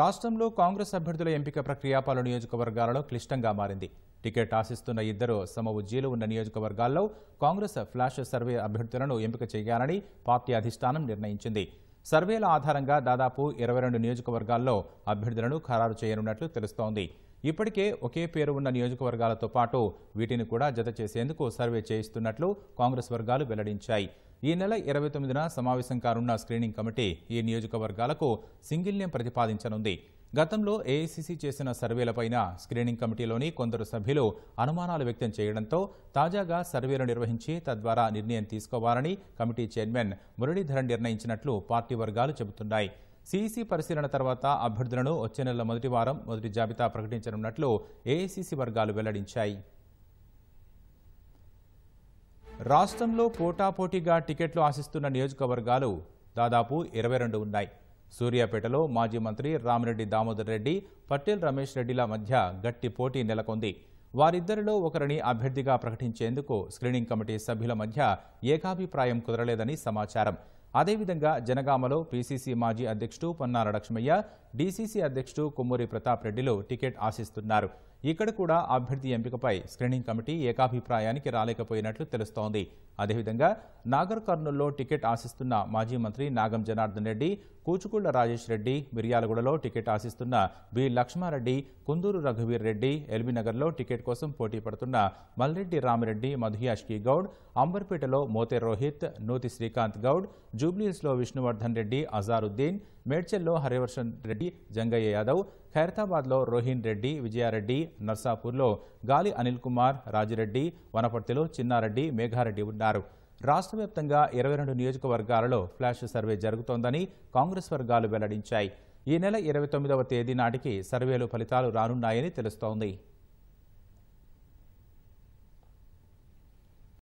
రాష్ట్రంలో కాంగ్రెస్ అభ్యర్థుల ఎంపిక ప్రక్రియ పలు నియోజకవర్గాలలో క్లిష్టంగా మారింది టికెట్ ఆశిస్తున్న ఇద్దరు సమ ఉజ్జీలు ఉన్న నియోజకవర్గాల్లో కాంగ్రెస్ ఫ్లాష్ సర్వే అభ్యర్థులను ఎంపిక చేయాలని పార్టీ అధిష్టానం నిర్ణయించింది సర్వేల ఆధారంగా దాదాపు ఇరవై రెండు నియోజకవర్గాల్లో అభ్యర్థులను ఖరారు చేయనున్నట్లు తెలుస్తోంది ఇప్పటికే ఒకే పేరు ఉన్న నియోజకవర్గాలతో పాటు వీటిని కూడా జత చేసేందుకు సర్వే చేయిస్తున్నట్లు కాంగ్రెస్ వర్గాలు వెల్లడించాయి ఈ నెల ఇరవై తొమ్మిదిన సమావేశం కానున్న స్క్రీనింగ్ కమిటీ ఈ నియోజకవర్గాలకు సింగిల్యం ప్రతిపాదించనుంది గతంలో ఏఐసిసి చేసిన సర్వేలపైన స్క్రీనింగ్ కమిటీలోని కొందరు సభ్యులు అనుమానాలు వ్యక్తం చేయడంతో తాజాగా సర్వేలు నిర్వహించి తద్వారా నిర్ణయం తీసుకోవాలని కమిటీ చైర్మన్ మురళీధరన్ నిర్ణయించినట్లు పార్టీ వర్గాలు చెబుతున్నాయి సీఈసీ పరిశీలన తర్వాత అభ్యర్థులను వచ్చే నెల మొదటి వారం మొదటి జాబితా ప్రకటించనున్నట్లు ఏఐసిసి వర్గాలు వెల్లడించాయి రాష్ట్రంలో పోటాపోటీగా టికెట్లు ఆశిస్తున్న నియోజకవర్గాలు దాదాపు ఇరవై రెండు ఉన్నాయి సూర్యాపేటలో మాజీ మంత్రి రామిరెడ్డి దామోదర్ రెడ్డి పటేల్ రమేష్ రెడ్డిల మధ్య గట్టి పోటీ నెలకొంది వారిద్దరిలో ఒకరిని అభ్యర్థిగా ప్రకటించేందుకు స్క్రీనింగ్ కమిటీ సభ్యుల మధ్య ఏకాభిప్రాయం కుదరలేదని సమాచారం అదేవిధంగా జనగామలో పీసీసీ మాజీ అధ్యక్షుడు పొన్నాల లక్ష్మయ్య డీసీసీ అధ్యక్షుడు కొమ్మూరి ప్రతాప్ రెడ్డిలు టికెట్ ఆశిస్తున్నారు ఇక్కడ కూడా అభ్యర్థి ఎంపికపై స్క్రీనింగ్ కమిటీ ఏకాభిప్రాయానికి రాలేకపోయినట్లు తెలుస్తోంది అదేవిధంగా నాగర్ కర్నూల్లో టికెట్ ఆశిస్తున్న మాజీ మంత్రి నాగం జనార్దన్ రెడ్డి కూచుకుళ్ల రాజేష్ రెడ్డి మిర్యాలగూడలో టికెట్ ఆశిస్తున్న బి లక్ష్మారెడ్డి కుందూరు రఘువీర్ రెడ్డి ఎల్బీనగర్లో టికెట్ కోసం పోటీ పడుతున్న మల్రెడ్డి రామిరెడ్డి మధుయాష్కి గౌడ్ అంబర్పేటలో మోతే రోహిత్ నూతి శ్రీకాంత్ గౌడ్ జూబ్లీహిల్స్లో విష్ణువర్ధన్ రెడ్డి అజారుద్దీన్ మేడ్చల్లో హరివర్షన్ రెడ్డి జంగయ్య యాదవ్ ఖైరతాబాద్లో రోహిన్ రెడ్డి విజయారెడ్డి నర్సాపూర్లో గాలి అనిల్ కుమార్ రాజిరెడ్డి వనపర్తిలో చిన్నారెడ్డి మేఘారెడ్డి ఉన్నారు రాష్ట్ర వ్యాప్తంగా ఇరవై రెండు నియోజకవర్గాలలో ఫ్లాష్ సర్వే జరుగుతోందని కాంగ్రెస్ వర్గాలు వెల్లడించాయి ఈ నెల ఇరవై తొమ్మిదవ తేదీ నాటికి సర్వేలు ఫలితాలు రానున్నాయని తెలుస్తోంది